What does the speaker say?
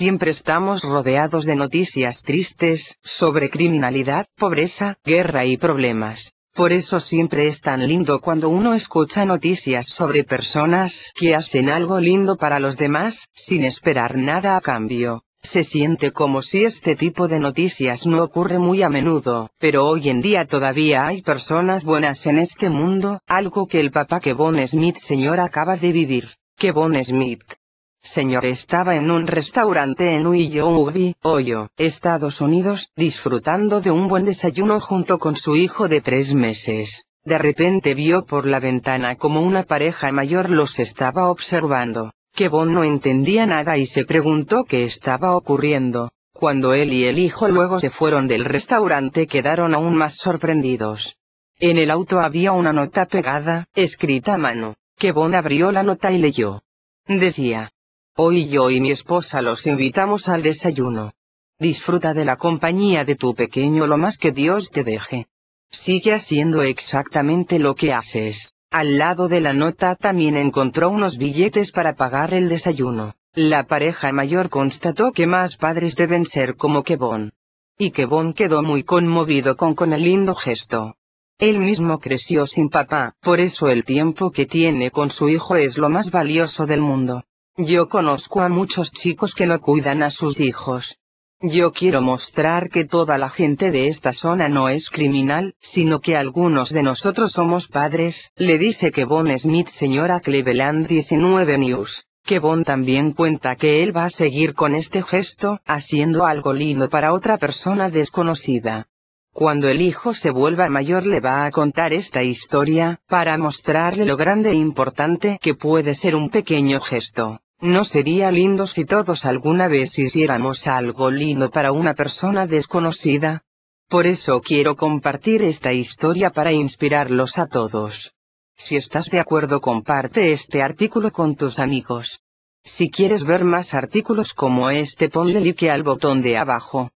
siempre estamos rodeados de noticias tristes, sobre criminalidad, pobreza, guerra y problemas. Por eso siempre es tan lindo cuando uno escucha noticias sobre personas que hacen algo lindo para los demás, sin esperar nada a cambio. Se siente como si este tipo de noticias no ocurre muy a menudo, pero hoy en día todavía hay personas buenas en este mundo, algo que el papá Kevon Smith señor acaba de vivir. Kevon Smith, Señor estaba en un restaurante en Ubi, Ohio, Estados Unidos, disfrutando de un buen desayuno junto con su hijo de tres meses. De repente vio por la ventana como una pareja mayor los estaba observando, que Bon no entendía nada y se preguntó qué estaba ocurriendo. Cuando él y el hijo luego se fueron del restaurante quedaron aún más sorprendidos. En el auto había una nota pegada, escrita a mano, que Bon abrió la nota y leyó. Decía, Hoy yo y mi esposa los invitamos al desayuno. Disfruta de la compañía de tu pequeño lo más que Dios te deje. Sigue haciendo exactamente lo que haces. Al lado de la nota también encontró unos billetes para pagar el desayuno. La pareja mayor constató que más padres deben ser como Kevon. Y Kevon quedó muy conmovido con con el lindo gesto. Él mismo creció sin papá, por eso el tiempo que tiene con su hijo es lo más valioso del mundo. Yo conozco a muchos chicos que no cuidan a sus hijos. Yo quiero mostrar que toda la gente de esta zona no es criminal, sino que algunos de nosotros somos padres, le dice Kevon Smith señora Cleveland 19 News. Kevon también cuenta que él va a seguir con este gesto, haciendo algo lindo para otra persona desconocida. Cuando el hijo se vuelva mayor le va a contar esta historia, para mostrarle lo grande e importante que puede ser un pequeño gesto. ¿No sería lindo si todos alguna vez hiciéramos algo lindo para una persona desconocida? Por eso quiero compartir esta historia para inspirarlos a todos. Si estás de acuerdo comparte este artículo con tus amigos. Si quieres ver más artículos como este ponle like al botón de abajo.